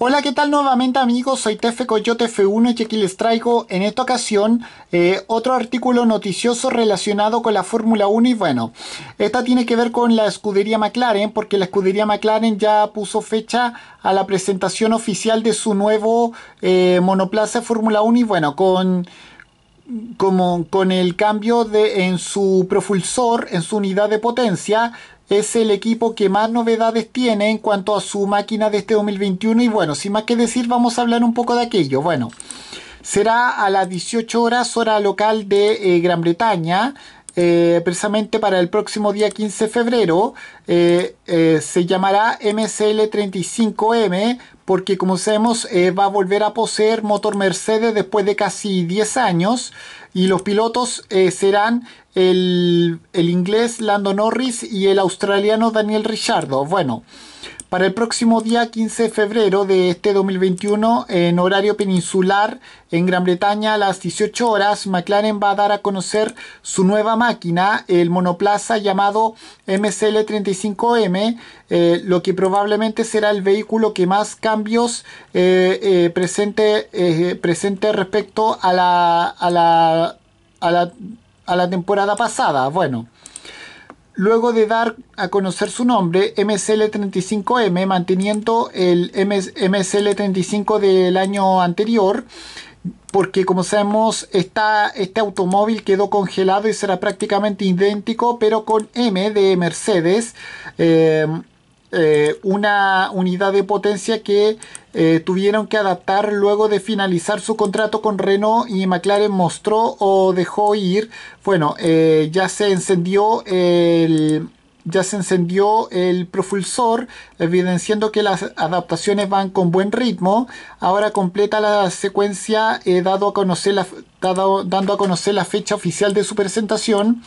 Hola, ¿qué tal nuevamente amigos? Soy Tefe Coyote F1 y aquí les traigo en esta ocasión eh, otro artículo noticioso relacionado con la Fórmula 1 y bueno, esta tiene que ver con la escudería McLaren porque la escudería McLaren ya puso fecha a la presentación oficial de su nuevo eh, monoplaza Fórmula 1 y bueno, con... Como con el cambio de, en su propulsor, en su unidad de potencia, es el equipo que más novedades tiene en cuanto a su máquina de este 2021 y bueno, sin más que decir vamos a hablar un poco de aquello. Bueno, será a las 18 horas hora local de eh, Gran Bretaña, eh, precisamente para el próximo día 15 de febrero eh, eh, se llamará MCL35M porque como sabemos va a volver a poseer motor Mercedes después de casi 10 años y los pilotos serán el, inglés Lando Norris y el australiano Daniel Richardo. Bueno, para el próximo día 15 de febrero de este 2021 en horario peninsular en Gran Bretaña a las 18 horas McLaren va a dar a conocer su nueva máquina, el monoplaza llamado MCL35M, eh, lo que probablemente será el vehículo que más cambios eh, eh, presente, presente respecto a la, a la, a la, a la temporada pasada. Bueno luego de dar a conocer su nombre, MSL35M, manteniendo el MSL35 del año anterior, porque como sabemos, este automóvil quedó congelado y será prácticamente idéntico, pero con M de Mercedes. Eh, eh, una unidad de potencia que eh, tuvieron que adaptar luego de finalizar su contrato con Renault y McLaren mostró o dejó ir. Bueno, eh, ya se encendió el, ya se encendió el propulsor, evidenciando que las adaptaciones van con buen ritmo. Ahora completa la secuencia eh, dado a conocer la, dado, dando a conocer la fecha oficial de su presentación.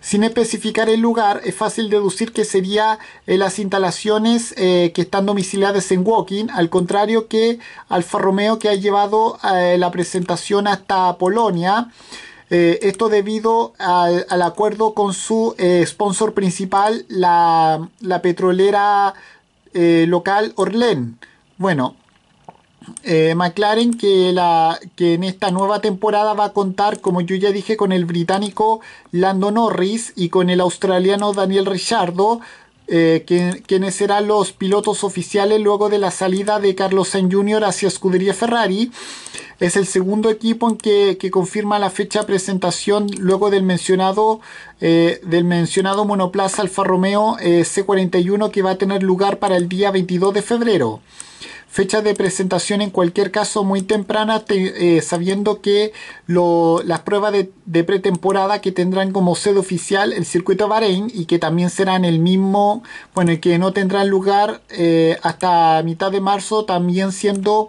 Sin especificar el lugar, es fácil deducir que sería eh, las instalaciones eh, que están domiciliadas en Woking, al contrario que Alfa Romeo que ha llevado eh, la presentación hasta Polonia. Eh, esto debido al, acuerdo con su eh, sponsor principal, la, la petrolera eh, local Orlen. Bueno, McLaren que, la, que en esta nueva temporada va a contar, como yo ya dije, con el británico Lando Norris y con el australiano Daniel Richardo. Eh, quienes serán los pilotos oficiales luego de la salida de Carlos Sainz Jr. hacia Scuderia Ferrari. Es el segundo equipo en que, confirma la fecha de presentación luego del mencionado, eh, del mencionado monoplaza Alfa Romeo eh, C41 que va a tener lugar para el día 22 de febrero. Fecha de presentación en cualquier caso muy temprana, eh, sabiendo que las pruebas de, pretemporada que tendrán como sede oficial el circuito Bahrein y que también serán el mismo, bueno, que no tendrán lugar eh, hasta mitad de marzo, también siendo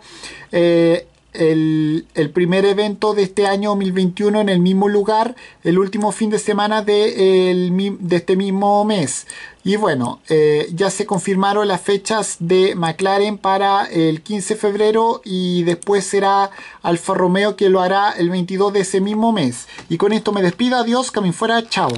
eh, el, el, primer evento de este año 2021 en el mismo lugar, el último fin de semana de, este mismo mes. Y bueno, eh, ya se confirmaron las fechas de McLaren para el 15 de febrero y después será Alfa Romeo que lo hará el 22 de ese mismo mes. Y con esto me despido, adiós, que fuera, chao.